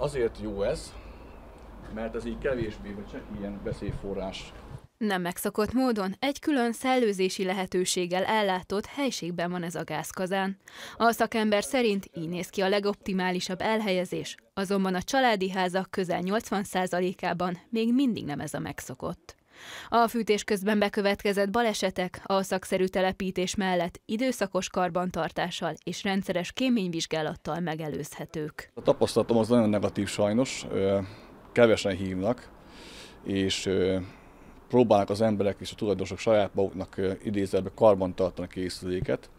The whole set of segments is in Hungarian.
Azért jó ez, mert ez így kevésbé, vagy csak ilyen beszélforrás. Nem megszokott módon egy külön szellőzési lehetőséggel ellátott helységben van ez a gázkazán. A szakember szerint így néz ki a legoptimálisabb elhelyezés, azonban a családi házak közel 80%-ában még mindig nem ez a megszokott. A fűtés közben bekövetkezett balesetek a szakszerű telepítés mellett időszakos karbantartással és rendszeres kéményvizsgálattal megelőzhetők. A tapasztalatom az nagyon negatív sajnos, kevesen hívnak, és próbálnak az emberek és a tulajdonosok saját maguknak idézelbe karbantartani a készüléket,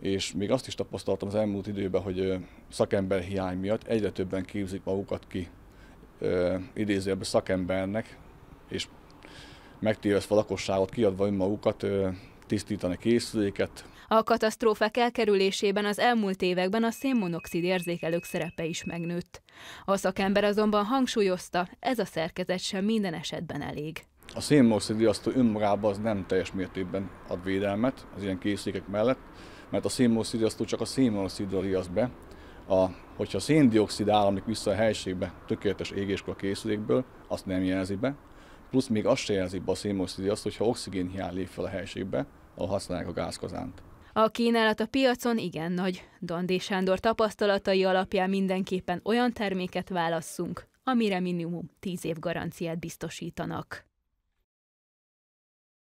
és még azt is tapasztaltam az elmúlt időben, hogy szakember hiány miatt egyre többen képzik magukat ki idézőjelben szakembernek, és megtévesztve a lakosságot, kiadva önmagukat, tisztítani készüléket. A katasztrófák elkerülésében az elmúlt években a szénmonoxid érzékelők szerepe is megnőtt. A szakember azonban hangsúlyozta, ez a szerkezet sem minden esetben elég. A riasztó önmagában az nem teljes mértékben ad védelmet az ilyen készülékek mellett, mert a riasztó csak a szénmonoxidra riaszt be, a, hogyha a széndiokszid áramlik vissza a helységbe tökéletes égéskor a készülékből, azt nem jelzi be, Plusz még azt se jelzi be a szénmonoxidi azt, hogyha oxigén hiány lép fel a helységbe, ahol használják a gázkazánt. A kínálat a piacon igen nagy. Dandé Sándor tapasztalatai alapján mindenképpen olyan terméket válasszunk, amire minimum 10 év garanciát biztosítanak.